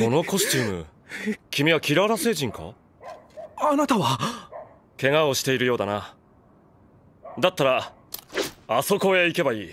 そのコスチューム君はキラーラ星人かあなたは怪我をしているようだなだったらあそこへ行けばいい